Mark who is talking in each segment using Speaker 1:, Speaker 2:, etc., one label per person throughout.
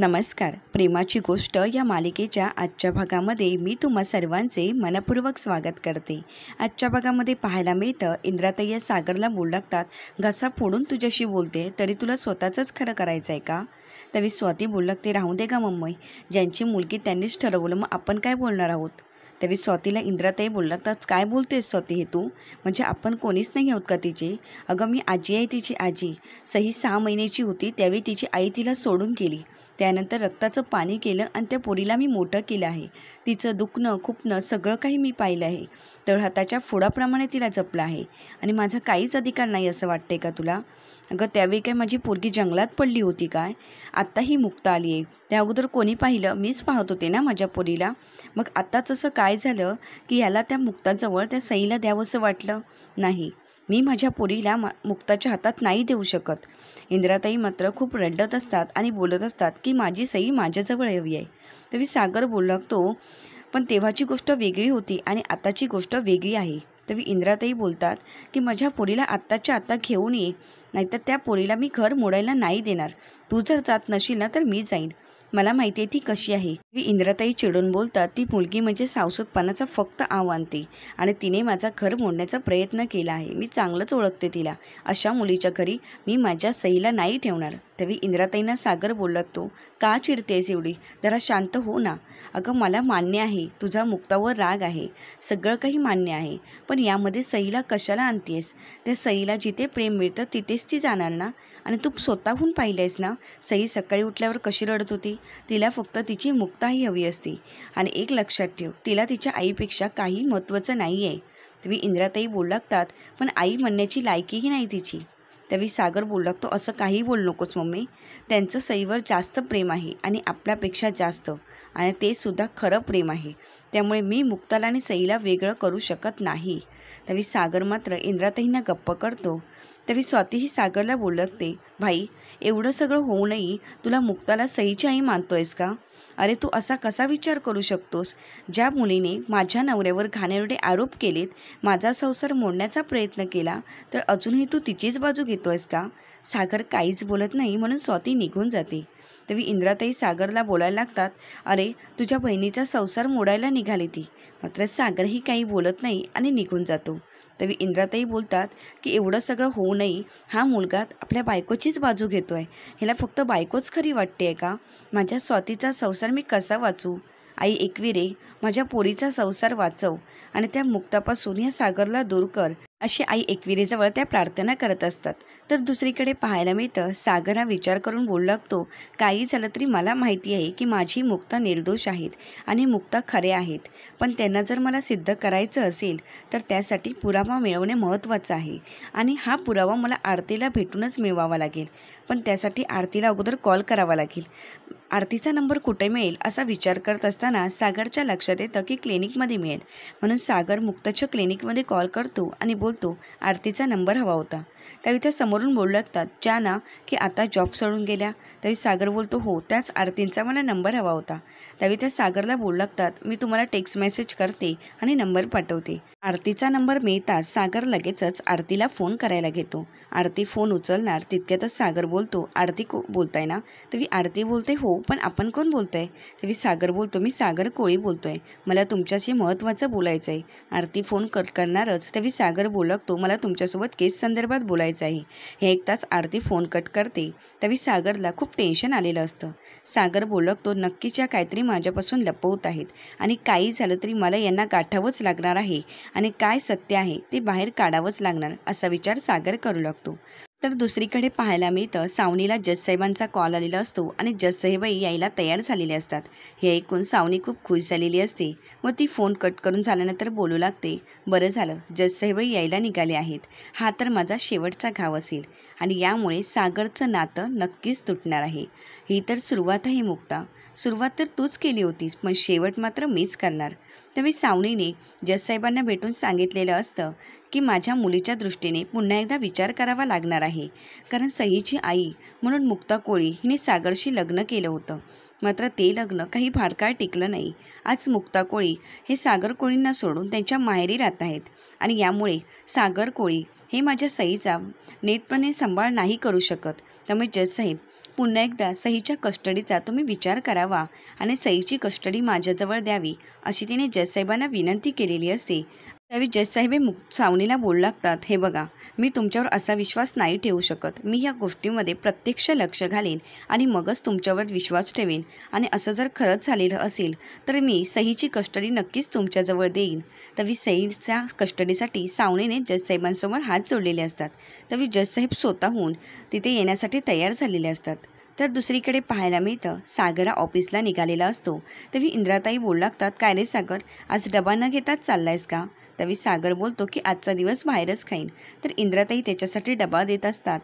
Speaker 1: नमस्कार प्रेमाची गोष्ट या मालिकेच्या आजच्या भागामध्ये मी तुम्हा सर्वांचे मनपूर्वक स्वागत करते आजच्या भागामध्ये पाहायला मिळतं इंद्रातय्या सागरला बोल लागतात घसा फोडून तुझ्याशी बोलते तरी तुला स्वतःचंच खरं करायचं आहे का तरी स्वाती बोलू लागते राहू दे का मम्मी ज्यांची मुलगी त्यांनीच ठरवलं मग आपण काय बोलणार आहोत त्यावेळी स्वातीला इंद्राताई बोल लागतात काय बोलतेस स्वाती हे तू म्हणजे आपण कोणीच नाही आहोत का तिचे अगं मी आजी आहे तिची आजी सही सहा महिन्याची होती त्यावेळी तिची आई तिला सोडून गेली त्यानंतर रक्ताचं पाणी केलं आणि त्या पोरीला मी मोठं केलं आहे तिचं दुखणं खुपणं सगळं काही मी पाहिलं आहे तर हाताच्या फोडाप्रमाणे तिला जपलं आहे आणि माझा काहीच अधिकार नाही असं वाटते का तुला अगं त्यावेळी काय माझी पोरगी जंगलात पडली होती काय आत्ता ही मुक्त आली आहे त्या अगोदर कोणी पाहिलं मीच पाहत होते ना माझ्या पोरीला मग आत्ताच असं काय झालं की याला त्या मुक्ताजवळ त्या सईला द्यावंसं वाटलं नाही मी माझ्या पोरीला मा मुक्ताच्या हातात नाही देऊ शकत इंद्राताई मात्र खूप रडत असतात आणि बोलत असतात की माझी सई माझ्याजवळ हवी आहे मी सागर बोलू लागतो पण तेव्हाची गोष्ट वेगळी होती आणि आताची गोष्ट वेगळी आहे तरी इंद्राताई बोलतात की माझ्या पोरीला आत्ताच्या आत्ता घेऊन ये नाहीतर त्या पोरीला मी घर मोडायला नाही देणार तू जर जात नशील ना तर मी जाईन मला माहिती आहे ती कशी आहे मी इंद्राताई चिडून बोलतात ती मुलगी म्हणजे सावसूतपणाचा फक्त आव आणते आणि तिने माझा घर मोडण्याचा प्रयत्न केला आहे मी चांगलंच ओळखते तिला अशा मुलीच्या घरी मी माझ्या सहीला नाही ठेवणार तेव्हा इंद्राताईंना सागर बोलला तो का चिडतेस एवढी जरा शांत हो ना अगं मला मान्य आहे तुझा मुक्तावर राग आहे सगळं काही मान्य आहे पण यामध्ये सईला कशाला आणतेस त्या सईला जिथे प्रेम मिळतं तिथेच ती जाणार ना आणि तू स्वतःहून पाहिलेस ना सई सकाळी उठल्यावर कशी रडत होती तिला फक्त तिची मुक्ताही हवी असती आणि एक लक्षात ठेव तिला तिच्या आईपेक्षा काही महत्त्वाचं नाही आहे तुम्ही इंद्राताई बोलू लागतात पण आई म्हणण्याची लायकीही नाही तिची त्यावेळी सागर बोलू लागतो असं काही बोलू नकोच मम्मी त्यांचं सईवर जास्त प्रेम आहे आणि आपल्यापेक्षा जास्त आणि ते सुद्धा खरं प्रेम आहे त्यामुळे मी मुक्ताला आणि सईला वेगळं करू शकत नाही त्यावेळी सागर मात्र इंद्रातहींना गप्प करतो तरी स्वातीही सागरला ते भाई एवढं सगळं होऊनही तुला मुक्ताला सईची आई मानतोयस का अरे तू असा कसा विचार करू शकतोस ज्या मुलीने माझ्या नवऱ्यावर घाणेरडे आरोप केलेत माझा संसार मोडण्याचा प्रयत्न केला तर अजूनही तू तिचीच बाजू घेतोयस का सागर काहीच बोलत नाही म्हणून स्वाती निघून जाते तरी इंद्राताई सागरला बोलायला लागतात अरे तुझ्या बहिणीचा संसार मोडायला निघाली ती मात्र सागरही काही बोलत नाही आणि निघून जातो तरी इंद्राताई बोलतात की एवढं सगळं होऊ नये हा मुलगा आपल्या बायकोचीच बाजू घेतो आहे हिला फक्त बायकोच खरी वाटते आहे का माझ्या स्वातीचा संसार मी कसा वाचू आई एकविरे माझ्या पोरीचा संसार वाचव आणि त्या मुक्तापासून या सागरला दूर कर अशी आई एकविरेजवळ त्या प्रार्थना करत असतात तर दुसरीकडे पाहायला मिळतं सागरा विचार करून बोलू लागतो काही झालं तरी मला माहिती आहे की माझी मुक्ता निर्दोष आहेत आणि मुक्ता खरे आहेत पण त्यांना जर मला सिद्ध करायचं असेल तर त्यासाठी पुरावा मिळवणे महत्त्वाचं आहे आणि हा पुरावा मला आरतीला भेटूनच मिळवावा लागेल पण त्यासाठी आरतीला अगोदर कॉल करावा लागेल आरतीचा नंबर कुठे मिळेल असा विचार करत असताना सागरच्या लक्षात येतं की क्लिनिकमध्ये मिळेल म्हणून सागर मुक्तच्छ क्लिनिकमध्ये कॉल करतो आणि बोलतो आरतीचा नंबर हवा होता त्यावेळी त्या समोरून बोलू लागतात ज्या ना की आता जॉब सोडून गेल्या त्यावेळी सागर बोलतो हो त्याच आरतींचा मला नंबर हवा होता त्यावेळी त्या सागरला बोलू लागतात मी तुम्हाला टेक्स्ट मेसेज करते आणि नंबर पाठवते आरतीचा नंबर मिळताच सागर लगेचच आरतीला फोन करायला घेतो आरती फोन उचलणार तितक्यातच सागर बोल बोलतो आरती को बोलताय ना तर मी आरती बोलते हो पण आपण कोण बोलतोय तर मी सागर बोलतो मी सागर कोळी बोलतोय मला तुमच्याशी महत्त्वाचं बोलायचं आहे आरती फोन कट करणारच तर मी सागर बोलतो मला तुमच्यासोबत केस संदर्भात बोलायचं आहे हे एक तास आरती फोन कट करते तर मी सागरला खूप टेन्शन आलेलं असतं सागर बोलतो या काहीतरी माझ्यापासून लपवत आहेत आणि काही झालं तरी मला यांना गाठावंच लागणार आहे आणि काय सत्य आहे ते बाहेर काढावंच लागणार असा विचार सागर करू लागतो तर दुसरीकडे पाहायला मिळतं सावनीला जजसाहेबांचा कॉल आलेला असतो आणि जजसाहेबही यायला तयार झालेले असतात हे ऐकून सावनी खूप खुश झालेली असते व ती फोन कट करून झाल्यानंतर बोलू लागते बरं झालं जजसाहेबही यायला निघाले आहेत हा तर माझा शेवटचा घाव असेल आणि यामुळे सागरचं नातं नक्कीच तुटणार आहे ही तर सुरुवातही मुक्ता सुरुवात तर तूच केली होतीस पण शेवट मात्र मीच करणार तर मी सावणीने जससाहेबांना भेटून सांगितलेलं असतं की माझ्या मुलीच्या दृष्टीने पुन्हा एकदा विचार करावा लागणार आहे कारण सईची आई म्हणून मुक्ता कोळी हिने सागरशी लग्न केलं होतं मात्र ते लग्न काही फाडकाळ टिकलं नाही आज मुक्ता कोळी हे सागर कोळींना सोडून त्यांच्या माहेरी राहत आहेत आणि यामुळे सागर कोळी हे माझ्या सईचा नीटपणे सांभाळ नाही करू शकत त्यामुळे जज पुन्हा एकदा सहीच्या कस्टडीचा तुम्ही विचार करावा आणि सहीची कस्टडी माझ्याजवळ द्यावी अशी तिने जजसाहेबांना विनंती केलेली असते त्यावेळी हे मुक्त सावनीला बोलू लागतात हे बघा मी तुमच्यावर असा विश्वास नाही ठेवू शकत मी या गोष्टीमध्ये प्रत्यक्ष लक्ष घालेन आणि मगच तुमच्यावर विश्वास ठेवेन आणि असं जर खरंच झालेलं असेल तर मी सहीची कस्टडी नक्कीच तुमच्याजवळ देईन तवी सहीच्या कस्टडीसाठी सावनीने जजसाहेबांसमोर हात जोडलेले असतात तवी जजसाहेब स्वतःहून तिथे येण्यासाठी तयार झालेले असतात तर दुसरीकडे पाहायला मिळतं सागरा ऑफिसला निघालेला असतो तवी इंद्राताई बोलू लागतात काय रे सागर आज डबा न घेताच चाललायस का तवी सागर बोलतो की आजचा दिवस बाहेरच खाईन तर इंद्राताई त्याच्यासाठी डबा देत असतात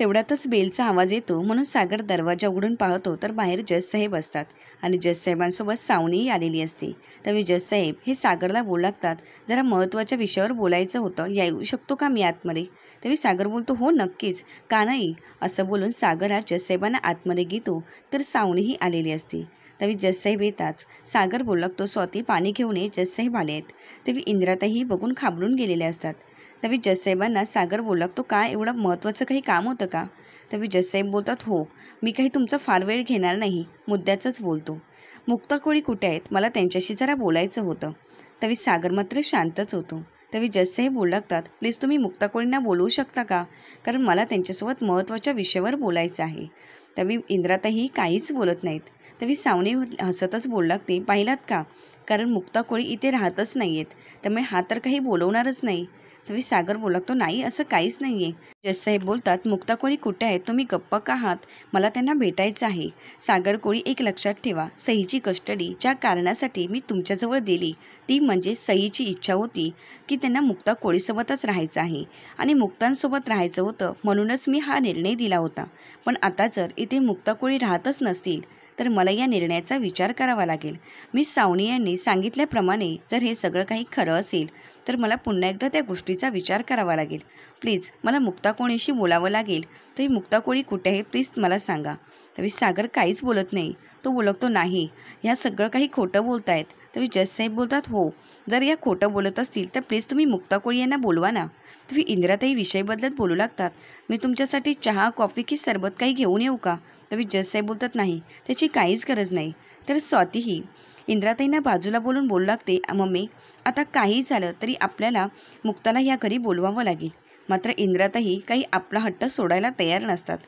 Speaker 1: तेवढ्यातच बेलचा आवाज येतो म्हणून सागर दरवाजा उघडून पाहतो तर बाहेर जजसाहेब असतात आणि जससाहेबांसोबत सावणीही आलेली असते त्यावेळी जजसाहेब हे सागरला बोलू लागतात जरा महत्त्वाच्या विषयावर बोलायचं होतं या येऊ शकतो का मी आतमध्ये तवी सागर बोलतो हो नक्कीच का नाही असं बोलून सागर हा जजसाहेबांना आतमध्ये घेतो तर सावणीही आलेली असते तवी जससाहेब येताच सागर बोलकतो स्वाती पाणी घेऊन ये जससाहेब आले आहेत तवी इंद्रातही बघून खाबडून गेलेले असतात तवी जससाहेबांना सागर बोलकतो काय एवढं महत्त्वाचं काही काम होतं का तवी जससाहेब बोलतात हो मी काही तुमचा फार वेळ घेणार नाही मुद्द्याचंच बोलतो मुक्ता कुठे आहेत मला त्यांच्याशी जरा बोलायचं होतं तवी सागर मात्र शांतच होतो तवी जससाहेब बोलू प्लीज तुम्ही मुक्ताकोळींना बोलवू शकता का कारण मला त्यांच्यासोबत महत्त्वाच्या विषयावर बोलायचं आहे तवी इंद्रातही काहीच बोलत नाहीत तरी सावने हसतच बोलू लागते पाहिलात का कारण मुक्ता कोळी इथे राहतच नाही आहेत त्यामुळे हा तर काही बोलवणारच नाही तरी सागर बोलू लागतो नाही असं काहीच नाही आहे जजसाहेब बोलतात मुक्ता कोळी कुठे आहे तुम्ही गप्प का आहात मला त्यांना भेटायचं आहे सागर कोळी एक लक्षात ठेवा सहीची कस्टडी ज्या कारणासाठी मी तुमच्याजवळ दिली ती म्हणजे सहीची इच्छा होती की त्यांना मुक्ता कोळीसोबतच राहायचं आहे आणि मुक्तांसोबत राहायचं होतं म्हणूनच मी हा निर्णय दिला होता पण आता जर इथे मुक्ता कोळी राहतच नसतील तर मला या निर्णयाचा विचार करावा लागेल मी सावणी यांनी सांगितल्याप्रमाणे जर हे सगळं काही खरं असेल तर मला पुन्हा एकदा त्या गोष्टीचा विचार करावा लागेल प्लीज मला मुक्ता कोणीशी बोलावं लागेल तरी कोळी कुठे आहे प्लीज मला सांगा तरी सागर काहीच बोलत नाही तो बोलतो नाही ह्या सगळं काही खोटं आहेत तर साहेब बोलतात हो जर या खोटं बोलत असतील तर प्लीज तुम्ही मुक्ता कोळी यांना बोलवा ना तुम्ही इंदिराताई विषय बदलत बोलू लागतात मी तुमच्यासाठी चहा कॉफी की सरबत काही घेऊन येऊ का तर साहेब बोलतात नाही त्याची काहीच गरज नाही तर स्वातीही इंद्राताईंना बाजूला बोलून बोलू लागते मम्मी आता काही झालं तरी आपल्याला मुक्ताला या घरी बोलवावं लागेल मात्र इंदिराताई काही आपला हट्ट सोडायला तयार नसतात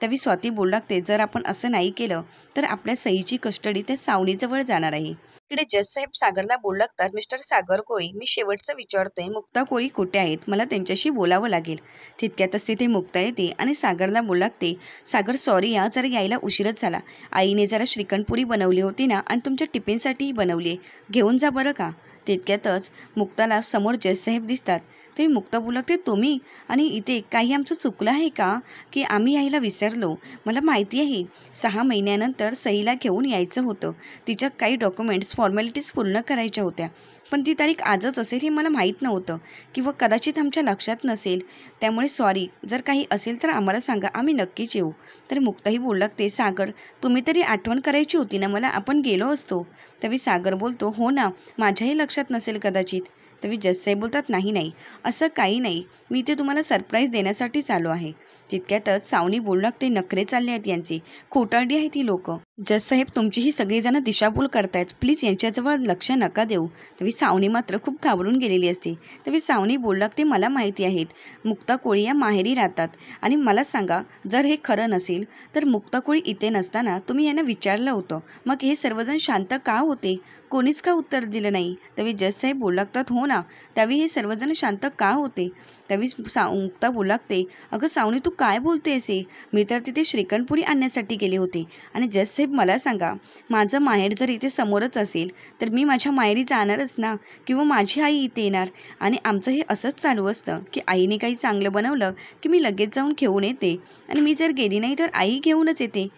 Speaker 1: त्यावेळी स्वाती बोल लागते जर आपण असं नाही केलं तर आपल्या सईची कस्टडी त्या सावणीजवळ जाणार आहे तिकडे जज सागरला बोल लागतात मिस्टर सागर कोळी मी शेवटचं विचारतोय मुक्ता कोळी कुठे आहेत मला त्यांच्याशी बोलावं लागेल तितक्यातच तिथे मुक्ता येते आणि सागरला बोल लागते सागर सॉरी या जरा यायला उशीरच झाला आईने जरा श्रीखंडपुरी बनवली होती ना आणि तुमच्या टिफिनसाठीही बनवली घेऊन जा बरं का तितक्यातच मुक्ताला समोर जयसाहेब दिसतात ते मुक्ता ते तुम्ही आणि इथे काही आमचं चुकलं आहे का की आम्ही यायला विसरलो मला माहिती आहे सहा महिन्यानंतर सईला घेऊन यायचं होतं तिच्या काही डॉक्युमेंट्स फॉर्मॅलिटीज पूर्ण करायच्या होत्या पण ती तारीख आजच असेल हे मला माहीत नव्हतं किंवा कदाचित आमच्या लक्षात नसेल त्यामुळे सॉरी जर काही असेल तर आम्हाला सांगा आम्ही नक्कीच येऊ तर मुक्ताही बोललं ते सागर तुम्ही तरी आठवण करायची होती ना मला आपण गेलो असतो तवी सागर बोलतो हो ना माझ्याही लक्षात नसेल कदाचित तवी जससाई बोलतात नाही नाही असं काही नाही मी ते तुम्हाला सरप्राईज देण्यासाठी चालू आहे तितक्यातच सावनी बोलणं ते नखरे चालले आहेत यांचे खोटारडी आहे ती लोकं साहेब तुमची ही सगळीजणं दिशाभूल करतायत प्लीज यांच्याजवळ लक्ष नका देऊ तवी सावणी मात्र खूप घाबरून गेलेली असते तवी सावणी बोलला ते मला माहिती आहेत मुक्ता कोळी या माहेरी राहतात आणि मला सांगा जर हे खरं नसेल तर मुक्ता कोळी इथे नसताना तुम्ही यांना विचारलं होतं मग हे सर्वजण शांत का होते कोणीच का उत्तर दिलं नाही तवी जससाहेब बोलागतात हो ना त्यावेळी हे सर्वजण शांत का होते त्यावेळी सा मुक्ता बोलागते अगं सावणी तू काय बोलते असे मी तर तिथे श्रीखंडपुरी आणण्यासाठी गेले होते आणि जससाहेब साहेब मला सांगा माझं माहेर जर इथे समोरच असेल तर मी माझ्या माहेरी जाणारच ना किंवा माझी आई इथे येणार आणि आमचं हे असंच चालू असतं की आईने काही चांगलं बनवलं की मी लगेच जाऊन घेऊन येते आणि मी जर गेली नाही तर आई घेऊनच येते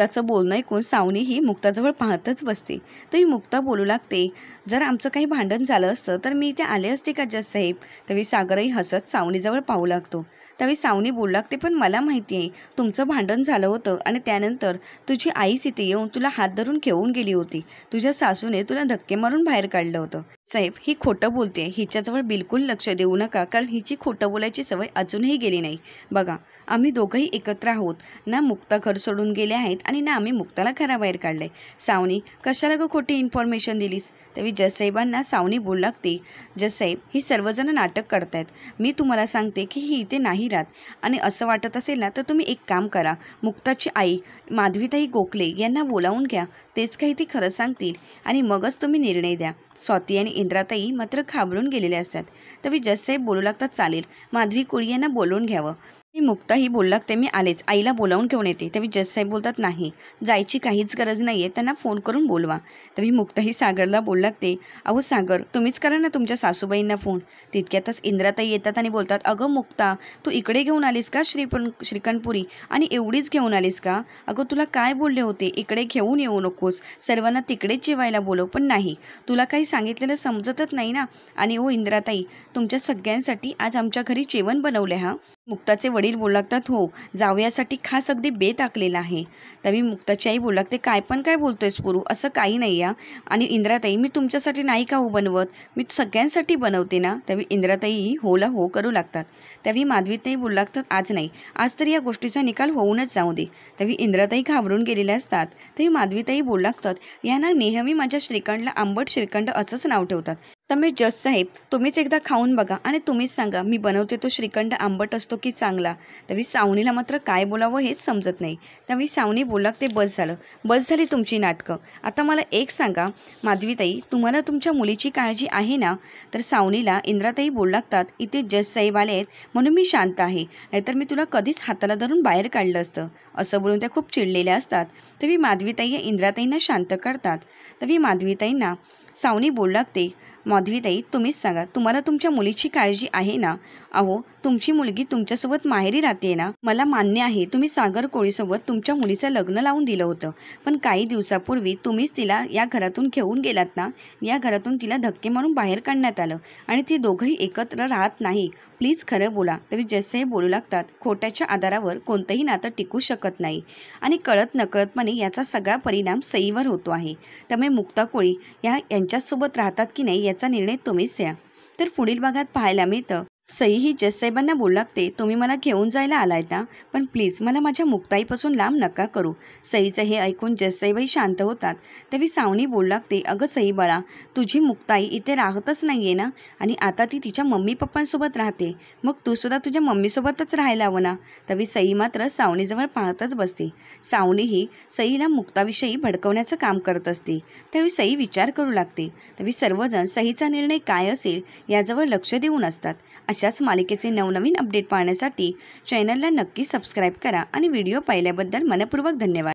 Speaker 1: मुक्ताचं बोलणं ऐकून सावनी ही मुक्ताजवळ पाहतच बसते तर मुक्ता बोलू लागते जर आमचं काही भांडण झालं असतं तर मी इथे आले असते का जज साहेब त्यावेळी सागरही हसत सावनीजवळ पाहू लागतो त्यावेळी सावनी बोलू लागते पण मला माहिती आहे तुमचं भांडण झालं होतं आणि त्यानंतर तुझी आईच इथे येऊन तुला हात धरून घेऊन गेली होती तुझ्या सासूने तुला धक्के मारून बाहेर काढलं होतं साहेब ही खोटं बोलते हिच्याजवळ बिलकुल लक्ष देऊ नका कारण हिची खोटं बोलायची सवय अजूनही गेली नाही बघा आम्ही दोघंही एकत्र आहोत ना मुक्ता घर सोडून गेले आहेत आणि ना आम्ही मुक्ताला घराबाहेर काढलं आहे सावनी कशाला गं खोटी इन्फॉर्मेशन दिलीस मी जससाहेबांना सावनी बोल लागते जससाहेब ही सर्वजण नाटक करतायत मी तुम्हाला सांगते की ही इथे नाही राहत आणि असं वाटत असेल ना तर तुम्ही एक काम करा मुक्ताची आई माधवीताई गोखले यांना बोलावून घ्या तेच काही ती खरं सांगतील आणि मगच तुम्ही निर्णय द्या स्वाती आणि इंद्राताई मात्र खाबरून गेलेल्या असतात तर जसे बोलू लागतात चालेल माधवी कोळी यांना बोलवून घ्यावं मी मुक्ता ही ते मी आलेच आईला बोलावून घेऊन येते तेव्हा जससाई बोलतात नाही जायची काहीच गरज नाही आहे त्यांना फोन करून बोलवा तर मी मुक्ताही सागरला बोलू ते अहो सागर तुम्हीच करा ना तुमच्या सासूबाईंना फोन तितक्यातच इंद्राताई येतात आणि बोलतात अगं मुक्ता तू इकडे घेऊन आलीस का श्रीपण श्रीकणपुरी आणि एवढीच घेऊन आलीस का अगं तुला काय बोलले होते इकडे घेऊन येऊ नकोस सर्वांना तिकडेच जेवायला बोलव पण नाही तुला काही सांगितलेलं समजतच नाही ना आणि ओ हो, इंद्राताई तुमच्या सगळ्यांसाठी आज आमच्या घरी जेवण बनवले हा मुक्ताचे वडील बोलू लागतात हो जावयासाठी खास अगदी बेत आखलेला आहे तरी मुक्ताची आई बोलू लागते काय पण काय बोलतो आहेस पोरू असं काही नाही या आणि इंद्राताई मी तुमच्यासाठी नाही का हो बनवत मी सगळ्यांसाठी बनवते ना त्यावेळी इंद्राताई होला हो करू लागतात त्यावेळी माधवीताई बोलू लागतात आज नाही आज तरी या गोष्टीचा निकाल होऊनच जाऊ दे त्यावेळी इंद्राताई घाबरून गेलेल्या असतात तेव्हा माधवीताई बोलू लागतात यांना नेहमी माझ्या श्रीखंडला आंबट श्रीखंड असंच नाव ठेवतात तर मी जज साहेब तुम्हीच एकदा खाऊन बघा आणि तुम्हीच सांगा मी बनवते तो श्रीखंड आंबट असतो की चांगला तर मी सावणीला मात्र काय बोलावं हेच समजत नाही तर मी सावणी बोला ते बस झालं बस झाली तुमची नाटकं आता मला एक सांगा माधवीताई तुम्हाला तुमच्या मुलीची काळजी आहे ना तर सावणीला इंद्राताई बोल लागतात इथे जज साहेब आले आहेत म्हणून मी शांत आहे नाहीतर मी तुला कधीच हाताला धरून बाहेर काढलं असतं असं बोलून त्या खूप चिडलेल्या असतात तर मी माधवीताई इंद्राताईंना शांत करतात तर मी माधवीताईंना सावनी बोलू लागते माधवीताई तुम्हीच सांगा तुम्हाला तुमच्या मुलीची काळजी आहे ना अहो तुमची मुलगी तुमच्यासोबत माहेरी राहते ना मला मान्य आहे तुम्ही सागर कोळीसोबत तुमच्या मुलीचं लग्न लावून दिलं होतं पण काही दिवसापूर्वी तुम्हीच तिला या घरातून घेऊन गेलात ना या घरातून तिला धक्के मारून बाहेर काढण्यात आलं आणि ती दोघंही एकत्र राहत नाही प्लीज खरं बोला तरी जसे बोलू लागतात खोट्याच्या आधारावर कोणतंही नातं टिकू शकत नाही आणि कळत नकळतपणे याचा सगळा परिणाम सईवर होतो आहे त्यामुळे मुक्ता कोळी या तुमच्यासोबत राहतात की नाही याचा निर्णय तुम्हीच द्या तर पुढील भागात पाहायला मिळतं सई ही जससाईबांना बोलू लागते तुम्ही मला घेऊन जायला आलाय ना पण प्लीज मला माझ्या मुक्ताईपासून लांब नका करू सईचं हे ऐकून जससाईबाई शांत होतात तेव्हा सावनी बोलू लागते अगं सई बाळा तुझी मुक्ताई इथे राहतच नाही आहे ना आणि आता ती तिच्या मम्मी पप्पांसोबत राहते मग तू सुद्धा तुझ्या मम्मीसोबतच राहायला हवं ना तवी सई मात्र सावणीजवळ पाहतच बसते सावनी ही सईला मुक्ताविषयी भडकवण्याचं काम करत असते त्यावेळी सई विचार करू लागते तवी सर्वजण सईचा निर्णय काय असेल याजवळ लक्ष देऊन असतात अशाच मालिकेचे नवनवीन अपडेट पाहण्यासाठी चॅनलला नक्की सबस्क्राईब करा आणि व्हिडिओ पाहिल्याबद्दल मनपूर्वक धन्यवाद